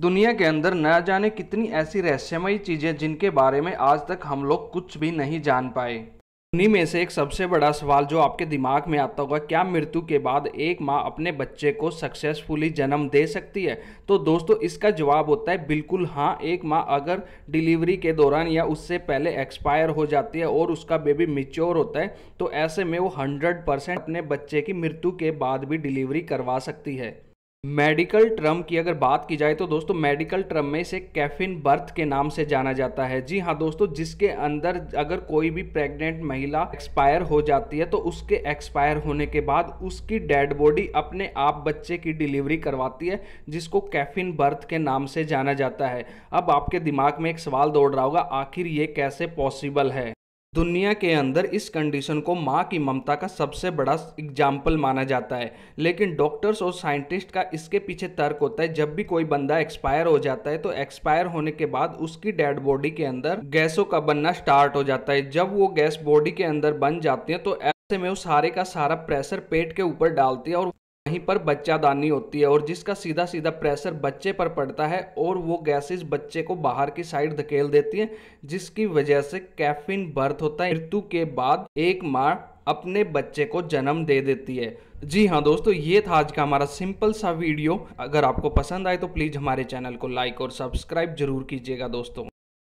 दुनिया के अंदर न जाने कितनी ऐसी रहस्यमयी चीज़ें जिनके बारे में आज तक हम लोग कुछ भी नहीं जान पाए उन्हीं में से एक सबसे बड़ा सवाल जो आपके दिमाग में आता होगा क्या मृत्यु के बाद एक माँ अपने बच्चे को सक्सेसफुली जन्म दे सकती है तो दोस्तों इसका जवाब होता है बिल्कुल हाँ एक माँ अगर डिलीवरी के दौरान या उससे पहले एक्सपायर हो जाती है और उसका बेबी मिच्योर होता है तो ऐसे में वो हंड्रेड परसेंट अपने बच्चे की मृत्यु के बाद भी डिलीवरी करवा सकती है मेडिकल ट्रम की अगर बात की जाए तो दोस्तों मेडिकल ट्रम में से कैफिन बर्थ के नाम से जाना जाता है जी हाँ दोस्तों जिसके अंदर अगर कोई भी प्रेग्नेंट महिला एक्सपायर हो जाती है तो उसके एक्सपायर होने के बाद उसकी डेड बॉडी अपने आप बच्चे की डिलीवरी करवाती है जिसको कैफिन बर्थ के नाम से जाना जाता है अब आपके दिमाग में एक सवाल दौड़ रहा होगा आखिर ये कैसे पॉसिबल है दुनिया के अंदर इस कंडीशन को माँ की ममता का सबसे बड़ा एग्जाम्पल माना जाता है लेकिन डॉक्टर्स और साइंटिस्ट का इसके पीछे तर्क होता है जब भी कोई बंदा एक्सपायर हो जाता है तो एक्सपायर होने के बाद उसकी डेड बॉडी के अंदर गैसों का बनना स्टार्ट हो जाता है जब वो गैस बॉडी के अंदर बन जाती है तो ऐसे में वो सारे का सारा प्रेशर पेट के ऊपर डालती है और वहीं पर बच्चादानी होती है और जिसका सीधा सीधा प्रेशर बच्चे पर पड़ता है और वो गैसेस बच्चे को बाहर की साइड धकेल देती हैं जिसकी वजह से कैफिन बर्थ होता है मृत्यु के बाद एक माँ अपने बच्चे को जन्म दे देती है जी हाँ दोस्तों ये था आज का हमारा सिंपल सा वीडियो अगर आपको पसंद आए तो प्लीज़ हमारे चैनल को लाइक और सब्सक्राइब जरूर कीजिएगा दोस्तों